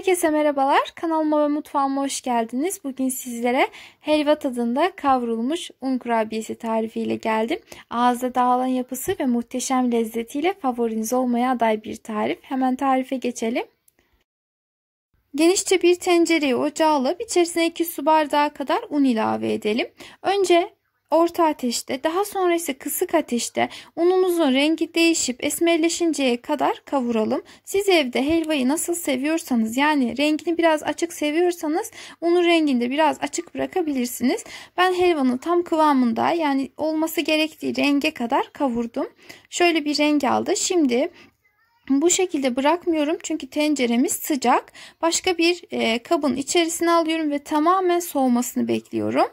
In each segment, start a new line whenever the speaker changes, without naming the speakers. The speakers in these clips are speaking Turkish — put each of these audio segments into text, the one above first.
Herkese merhabalar. Kanalıma ve mutfağıma hoş geldiniz. Bugün sizlere helva tadında kavrulmuş un kurabiyesi tarifiyle geldim. Ağızda dağılan yapısı ve muhteşem lezzetiyle favoriniz olmaya aday bir tarif. Hemen tarife geçelim. Genişçe bir tencereyi ocağa alıp içerisine 2 su bardağı kadar un ilave edelim. Önce orta ateşte daha sonra ise kısık ateşte unumuzun rengi değişip esmerleşinceye kadar kavuralım. Siz evde helvayı nasıl seviyorsanız yani rengini biraz açık seviyorsanız unun rengini de biraz açık bırakabilirsiniz. Ben helvanın tam kıvamında yani olması gerektiği renge kadar kavurdum. Şöyle bir renk aldı. Şimdi bu şekilde bırakmıyorum çünkü tenceremiz sıcak. Başka bir e, kabın içerisine alıyorum ve tamamen soğumasını bekliyorum.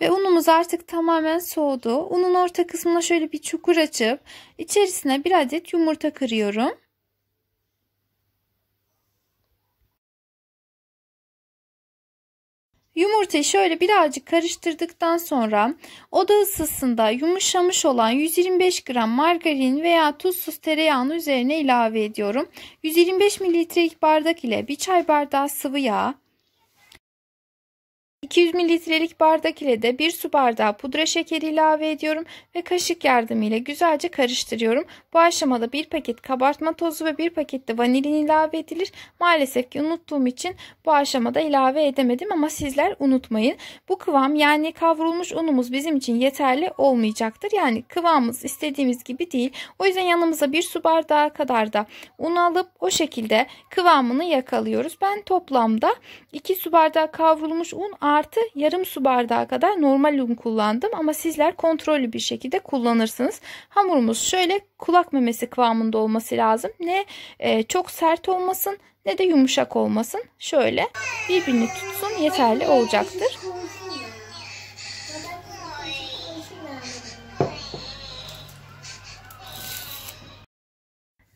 Ve unumuz artık tamamen soğudu. Unun orta kısmına şöyle bir çukur açıp içerisine bir adet yumurta kırıyorum. Yumurtayı şöyle birazcık karıştırdıktan sonra oda ısısında yumuşamış olan 125 gram margarin veya tuzsuz tereyağını üzerine ilave ediyorum. 125 mililitrelik bardak ile bir çay bardağı sıvı yağ, 200 mililitrelik bardak ile de 1 su bardağı pudra şekeri ilave ediyorum ve kaşık yardımıyla güzelce karıştırıyorum. Bu aşamada 1 paket kabartma tozu ve 1 paket de vanilin ilave edilir. Maalesef ki unuttuğum için bu aşamada ilave edemedim ama sizler unutmayın. Bu kıvam yani kavrulmuş unumuz bizim için yeterli olmayacaktır. Yani kıvamımız istediğimiz gibi değil. O yüzden yanımıza 1 su bardağı kadar da un alıp o şekilde kıvamını yakalıyoruz. Ben toplamda 2 su bardağı kavrulmuş un artı artı yarım su bardağı kadar normal un kullandım ama sizler kontrollü bir şekilde kullanırsınız. Hamurumuz şöyle kulak memesi kıvamında olması lazım. Ne e, çok sert olmasın ne de yumuşak olmasın. Şöyle birbirini tutsun yeterli olacaktır.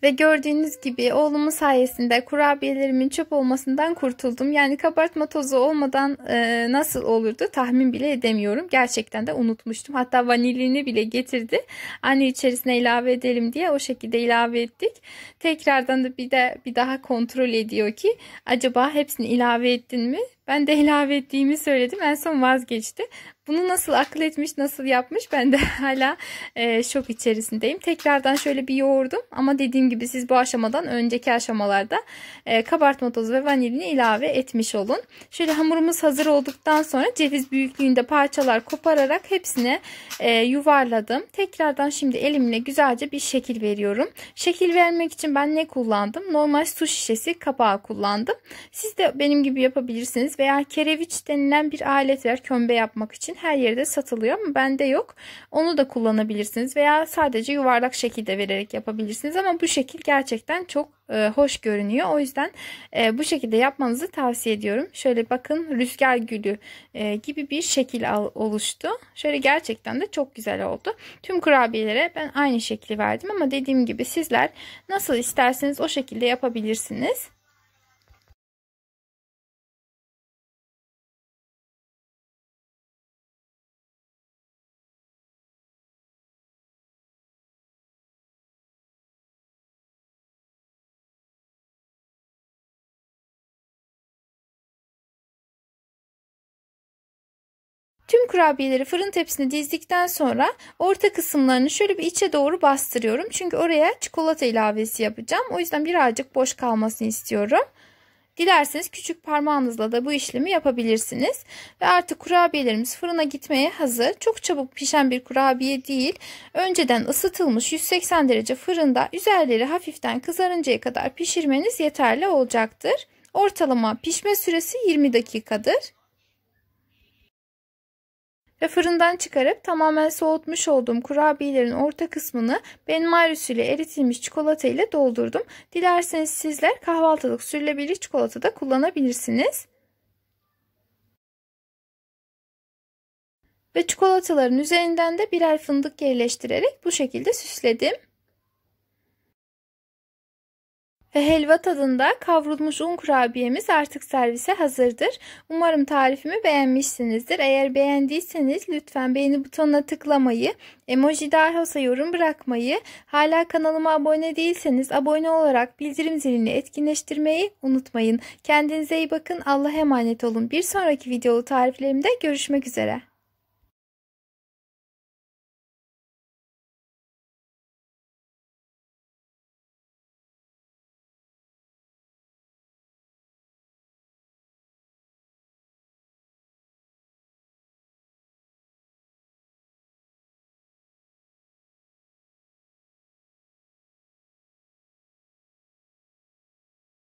Ve gördüğünüz gibi oğlumun sayesinde kurabiyelerimin çöp olmasından kurtuldum. Yani kabartma tozu olmadan e, nasıl olurdu tahmin bile edemiyorum. Gerçekten de unutmuştum. Hatta vanilini bile getirdi. Anne içerisine ilave edelim diye o şekilde ilave ettik. Tekrardan da bir de bir daha kontrol ediyor ki acaba hepsini ilave ettin mi? Ben de ilave ettiğimi söyledim. En son vazgeçti. Bunu nasıl akıl etmiş, nasıl yapmış ben de hala e, şok içerisindeyim. Tekrardan şöyle bir yoğurdum ama dediğim gibi siz bu aşamadan önceki aşamalarda e, kabartma tozu ve vanilini ilave etmiş olun. Şöyle hamurumuz hazır olduktan sonra ceviz büyüklüğünde parçalar kopararak hepsine e, yuvarladım. Tekrardan şimdi elimle güzelce bir şekil veriyorum. Şekil vermek için ben ne kullandım? Normal su şişesi kapağı kullandım. Siz de benim gibi yapabilirsiniz veya kereviç denilen bir alet var kömbe yapmak için. Her yerde satılıyor ama bende yok. Onu da kullanabilirsiniz veya sadece yuvarlak şekilde vererek yapabilirsiniz ama bu şekil gerçekten çok e, hoş görünüyor. O yüzden e, bu şekilde yapmanızı tavsiye ediyorum. Şöyle bakın rüzgar gülü e, gibi bir şekil al, oluştu. Şöyle gerçekten de çok güzel oldu. Tüm kurabiyelere ben aynı şekli verdim ama dediğim gibi sizler nasıl isterseniz o şekilde yapabilirsiniz. kurabiyeleri fırın tepsisine dizdikten sonra orta kısımlarını şöyle bir içe doğru bastırıyorum. Çünkü oraya çikolata ilavesi yapacağım. O yüzden birazcık boş kalmasını istiyorum. Dilerseniz küçük parmağınızla da bu işlemi yapabilirsiniz. Ve artık kurabiyelerimiz fırına gitmeye hazır. Çok çabuk pişen bir kurabiye değil. Önceden ısıtılmış 180 derece fırında üzerleri hafiften kızarıncaya kadar pişirmeniz yeterli olacaktır. Ortalama pişme süresi 20 dakikadır ve fırından çıkarıp tamamen soğutmuş olduğum kurabiyelerin orta kısmını benmaris ile eritilmiş çikolata ile doldurdum. Dilerseniz sizler kahvaltılık sürülebilir çikolata da kullanabilirsiniz. Ve çikolataların üzerinden de birer fındık yerleştirerek bu şekilde süsledim ve helva tadında kavrulmuş un kurabiyemiz artık servise hazırdır. Umarım tarifimi beğenmişsinizdir. Eğer beğendiyseniz lütfen beğeni butonuna tıklamayı, emoji darhosa yorum bırakmayı, hala kanalıma abone değilseniz abone olarak bildirim zilini etkinleştirmeyi unutmayın. Kendinize iyi bakın. Allah'a emanet olun. Bir sonraki videolu tariflerimde görüşmek üzere.